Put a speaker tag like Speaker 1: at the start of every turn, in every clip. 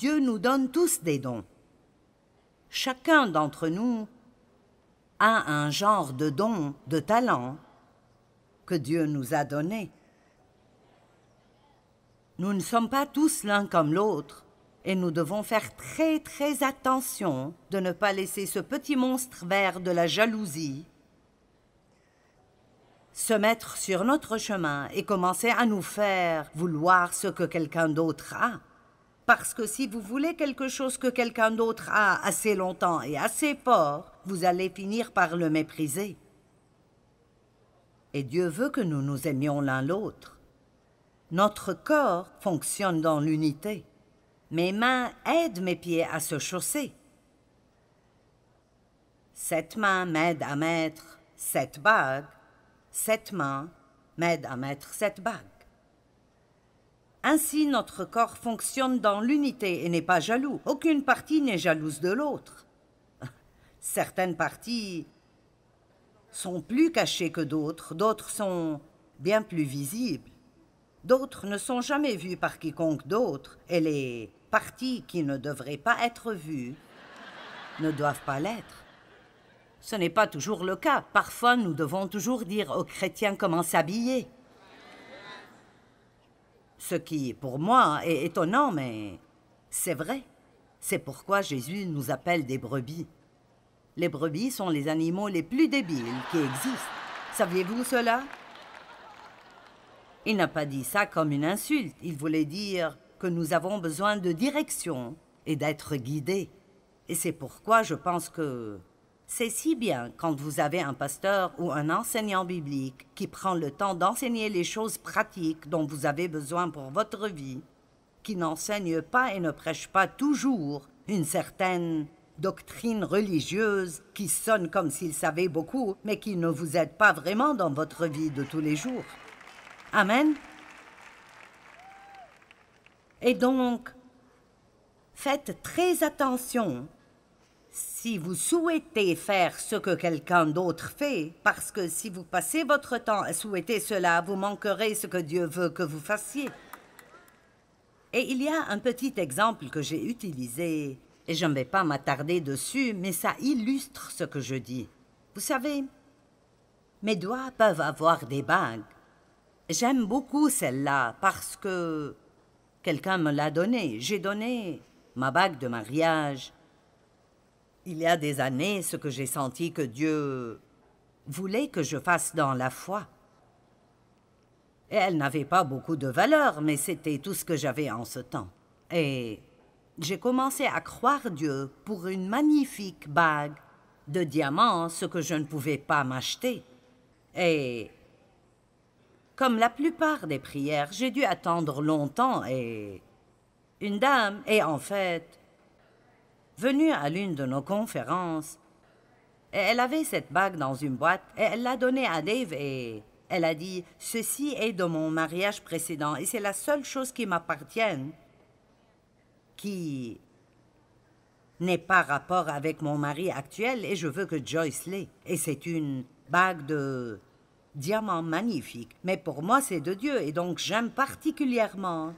Speaker 1: Dieu nous donne tous des dons. Chacun d'entre nous a un genre de don, de talent que Dieu nous a donné. Nous ne sommes pas tous l'un comme l'autre et nous devons faire très très attention de ne pas laisser ce petit monstre vert de la jalousie se mettre sur notre chemin et commencer à nous faire vouloir ce que quelqu'un d'autre a. Parce que si vous voulez quelque chose que quelqu'un d'autre a assez longtemps et assez fort, vous allez finir par le mépriser. Et Dieu veut que nous nous aimions l'un l'autre. Notre corps fonctionne dans l'unité. Mes mains aident mes pieds à se chausser. Cette main m'aide à mettre cette bague. Cette main m'aide à mettre cette bague. Ainsi, notre corps fonctionne dans l'unité et n'est pas jaloux. Aucune partie n'est jalouse de l'autre. Certaines parties sont plus cachées que d'autres, d'autres sont bien plus visibles. D'autres ne sont jamais vues par quiconque d'autre, et les parties qui ne devraient pas être vues ne doivent pas l'être. Ce n'est pas toujours le cas. Parfois, nous devons toujours dire aux chrétiens comment s'habiller. Ce qui, pour moi, est étonnant, mais c'est vrai. C'est pourquoi Jésus nous appelle des brebis. Les brebis sont les animaux les plus débiles qui existent. Saviez-vous cela Il n'a pas dit ça comme une insulte. Il voulait dire que nous avons besoin de direction et d'être guidés. Et c'est pourquoi je pense que c'est si bien quand vous avez un pasteur ou un enseignant biblique qui prend le temps d'enseigner les choses pratiques dont vous avez besoin pour votre vie, qui n'enseigne pas et ne prêche pas toujours une certaine doctrine religieuse qui sonne comme s'il savait beaucoup, mais qui ne vous aide pas vraiment dans votre vie de tous les jours. Amen. Et donc, faites très attention si vous souhaitez faire ce que quelqu'un d'autre fait, parce que si vous passez votre temps à souhaiter cela, vous manquerez ce que Dieu veut que vous fassiez. Et il y a un petit exemple que j'ai utilisé, et je ne vais pas m'attarder dessus, mais ça illustre ce que je dis. Vous savez, mes doigts peuvent avoir des bagues. J'aime beaucoup celle-là parce que quelqu'un me l'a donnée. J'ai donné ma bague de mariage il y a des années, ce que j'ai senti que Dieu voulait que je fasse dans la foi. Et elle n'avait pas beaucoup de valeur, mais c'était tout ce que j'avais en ce temps. Et j'ai commencé à croire Dieu pour une magnifique bague de diamants, ce que je ne pouvais pas m'acheter. Et comme la plupart des prières, j'ai dû attendre longtemps et... Une dame, et en fait, venue à l'une de nos conférences. Elle avait cette bague dans une boîte et elle l'a donnée à Dave et elle a dit Ceci est de mon mariage précédent et c'est la seule chose qui m'appartienne qui n'est pas rapport avec mon mari actuel et je veux que Joyce l'ait. Et c'est une bague de diamants magnifique. Mais pour moi, c'est de Dieu et donc j'aime particulièrement.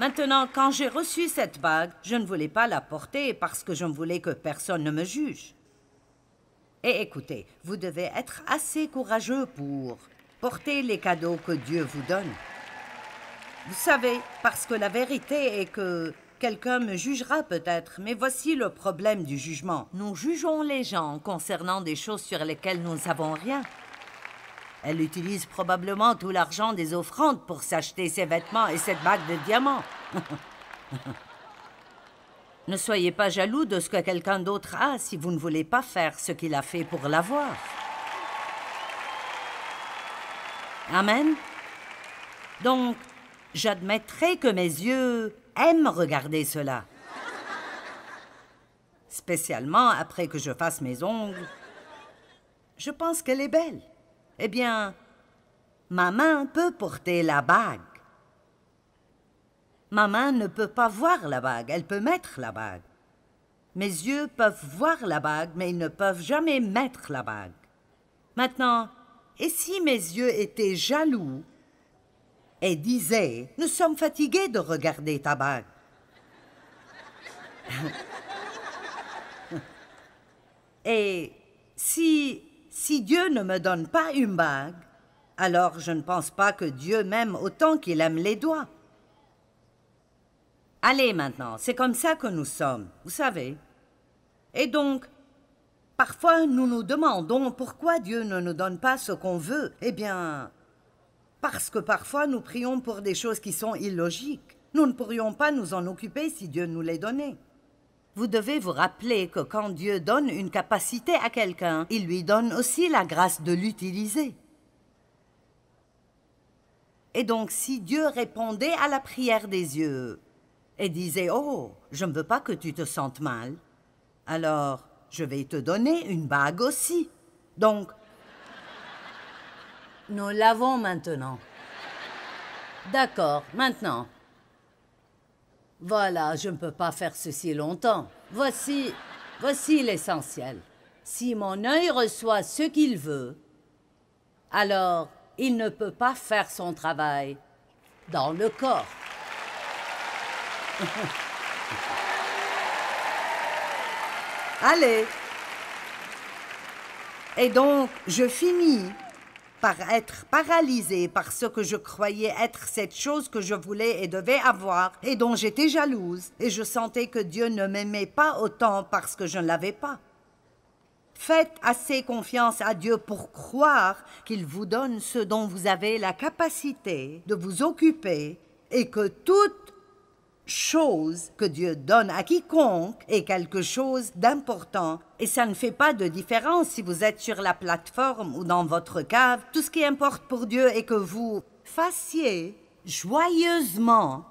Speaker 1: Maintenant, quand j'ai reçu cette bague, je ne voulais pas la porter parce que je ne voulais que personne ne me juge. Et eh, écoutez, vous devez être assez courageux pour porter les cadeaux que Dieu vous donne. Vous savez, parce que la vérité est que quelqu'un me jugera peut-être, mais voici le problème du jugement. Nous jugeons les gens concernant des choses sur lesquelles nous n'avons rien. Elle utilise probablement tout l'argent des offrandes pour s'acheter ses vêtements et cette bague de diamants. ne soyez pas jaloux de ce que quelqu'un d'autre a si vous ne voulez pas faire ce qu'il a fait pour l'avoir. Amen. Donc, j'admettrai que mes yeux aiment regarder cela. Spécialement après que je fasse mes ongles. Je pense qu'elle est belle. Eh bien, main peut porter la bague. Ma main ne peut pas voir la bague, elle peut mettre la bague. Mes yeux peuvent voir la bague, mais ils ne peuvent jamais mettre la bague. Maintenant, et si mes yeux étaient jaloux et disaient ⁇ Nous sommes fatigués de regarder ta bague ⁇ Et si si Dieu ne me donne pas une bague, alors je ne pense pas que Dieu m'aime autant qu'il aime les doigts. Allez maintenant, c'est comme ça que nous sommes, vous savez. Et donc, parfois nous nous demandons pourquoi Dieu ne nous donne pas ce qu'on veut. Eh bien, parce que parfois nous prions pour des choses qui sont illogiques. Nous ne pourrions pas nous en occuper si Dieu nous les donnait. Vous devez vous rappeler que quand Dieu donne une capacité à quelqu'un, il lui donne aussi la grâce de l'utiliser. Et donc si Dieu répondait à la prière des yeux et disait ⁇ Oh, je ne veux pas que tu te sentes mal ⁇ alors je vais te donner une bague aussi. Donc, nous l'avons maintenant. D'accord, maintenant. Voilà, je ne peux pas faire ceci longtemps. Voici, voici l'essentiel. Si mon œil reçoit ce qu'il veut, alors il ne peut pas faire son travail dans le corps. Allez. Et donc, je finis par être paralysée par ce que je croyais être cette chose que je voulais et devais avoir et dont j'étais jalouse, et je sentais que Dieu ne m'aimait pas autant parce que je ne l'avais pas. Faites assez confiance à Dieu pour croire qu'il vous donne ce dont vous avez la capacité de vous occuper et que toute chose que Dieu donne à quiconque est quelque chose d'important. Et ça ne fait pas de différence si vous êtes sur la plateforme ou dans votre cave. Tout ce qui importe pour Dieu est que vous fassiez joyeusement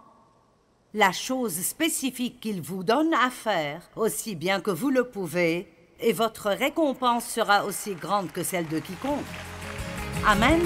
Speaker 1: la chose spécifique qu'il vous donne à faire, aussi bien que vous le pouvez, et votre récompense sera aussi grande que celle de quiconque. Amen.